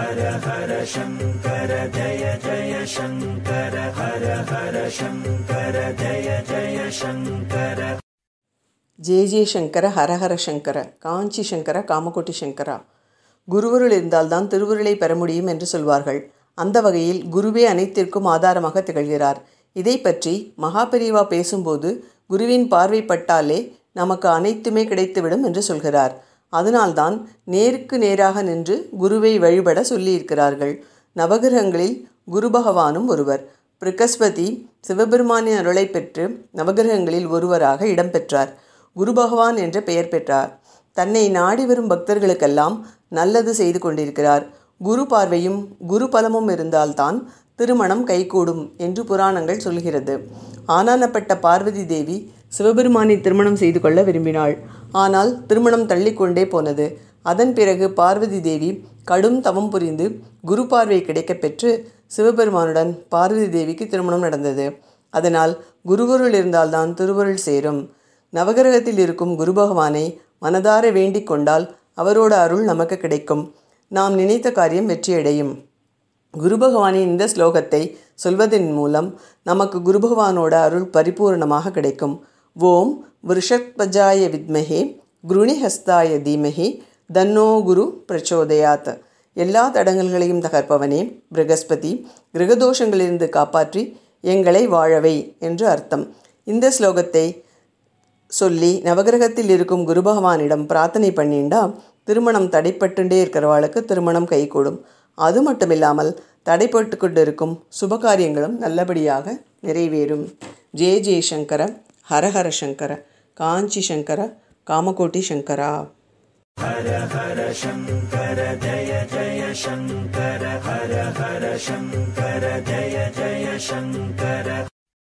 ஹர ஹர சங்கர ஜய ஜய சங்கர ஹர ஹர சங்கர ஜய ஜய சங்கர ஜெய ஜெயசங்கர ஹரஹர சங்கர காஞ்சி சங்கர காமகோட்டி சங்கரா குருவருள் இருந்தால்தான் திருவருளை பெற முடியும் என்று சொல்வார்கள் அந்த வகையில் குருவே அனைத்திற்கும் ஆதாரமாக திகழ்கிறார் இதை பற்றி மகாபெரிவா பேசும்போது குருவின் பார்வைப்பட்டாலே நமக்கு அனைத்துமே கிடைத்துவிடும் என்று சொல்கிறார் அதனால்தான் நேருக்கு நேராக நின்று குருவை வழிபட சொல்லியிருக்கிறார்கள் நவகிரகங்களில் குரு பகவானும் ஒருவர் பிரகஸ்பதி சிவபெருமானின் அருளை பெற்று நவகிரகங்களில் ஒருவராக இடம்பெற்றார் குரு பகவான் என்ற பெயர் பெற்றார் தன்னை நாடி வரும் பக்தர்களுக்கெல்லாம் நல்லது செய்து கொண்டிருக்கிறார் குரு பார்வையும் குரு பலமும் இருந்தால்தான் திருமணம் கைகூடும் என்று புராணங்கள் சொல்கிறது ஆனானப்பட்ட பார்வதி தேவி சிவபெருமானை திருமணம் செய்து கொள்ள விரும்பினாள் ஆனால் திருமணம் தள்ளிக்கொண்டே போனது அதன் பிறகு பார்வதி தேவி கடும் தவம் புரிந்து குரு பார்வை பெற்று சிவபெருமானுடன் பார்வதி தேவிக்கு திருமணம் நடந்தது அதனால் குருவருள் இருந்தால்தான் திருவருள் சேரும் நவகிரகத்தில் இருக்கும் குரு பகவானை மனதார வேண்டிக் கொண்டால் அவரோட அருள் நமக்கு கிடைக்கும் நாம் நினைத்த காரியம் வெற்றியடையும் குரு பகவானின் இந்த ஸ்லோகத்தை சொல்வதன் மூலம் நமக்கு குரு பகவானோட அருள் பரிபூர்ணமாக கிடைக்கும் ஓம் விருஷத்பஜாய வித்மகே குருணிஹஸ்தாய தீமகி தன்னோ குரு பிரச்சோதயாத் எல்லா தடங்கல்களையும் தகர்ப்பவனே பிரகஸ்பதி கிரகதோஷங்களிலிருந்து காப்பாற்றி எங்களை வாழவை என்று அர்த்தம் இந்த ஸ்லோகத்தை சொல்லி நவகிரகத்தில் இருக்கும் குரு பகவானிடம் பிரார்த்தனை பண்ணிண்டா திருமணம் தடைப்பட்டுண்டே இருக்கிறவாளுக்கு திருமணம் கைகூடும் அது மட்டும் இல்லாமல் தடைப்பட்டு கொண்டிருக்கும் சுபகாரியங்களும் நல்லபடியாக நிறைவேறும் ஜே ஜே சங்கர ஹரஹர சங்கர காஞ்சி சங்கர காமகோட்டி சங்கரா ஹர ஹர சங்கர ஜய ஜய சங்கர ஹர ஹர சங்கர ஜய ஜய சங்கர